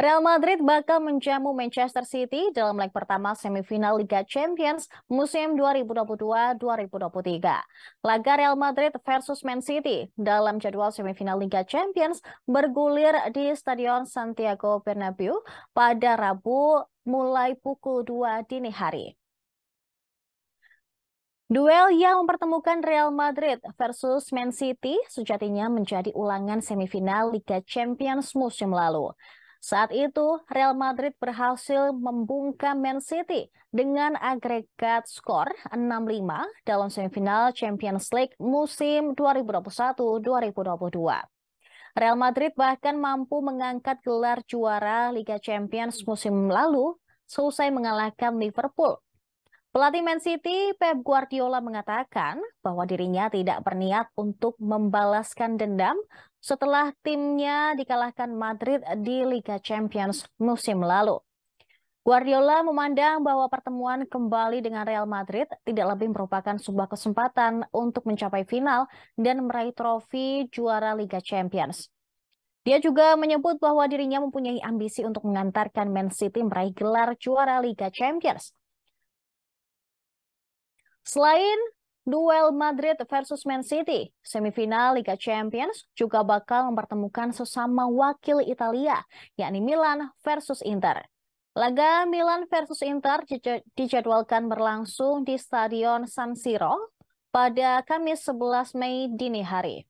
Real Madrid bakal menjamu Manchester City dalam leg pertama semifinal Liga Champions musim 2022-2023. Laga Real Madrid versus Man City dalam jadwal semifinal Liga Champions bergulir di Stadion Santiago Bernabeu pada Rabu mulai pukul 2 dini hari. Duel yang mempertemukan Real Madrid versus Man City sejatinya menjadi ulangan semifinal Liga Champions musim lalu. Saat itu, Real Madrid berhasil membungkam Man City dengan agregat skor 6-5 dalam semifinal Champions League musim 2021-2022. Real Madrid bahkan mampu mengangkat gelar juara Liga Champions musim lalu seusai mengalahkan Liverpool Pelatih Man City Pep Guardiola mengatakan bahwa dirinya tidak berniat untuk membalaskan dendam setelah timnya dikalahkan Madrid di Liga Champions musim lalu. Guardiola memandang bahwa pertemuan kembali dengan Real Madrid tidak lebih merupakan sebuah kesempatan untuk mencapai final dan meraih trofi juara Liga Champions. Dia juga menyebut bahwa dirinya mempunyai ambisi untuk mengantarkan Man City meraih gelar juara Liga Champions. Selain duel Madrid versus Man City, semifinal Liga Champions juga bakal mempertemukan sesama wakil Italia, yakni Milan versus Inter. Laga Milan versus Inter dijadwalkan berlangsung di Stadion San Siro pada Kamis 11 Mei dini hari.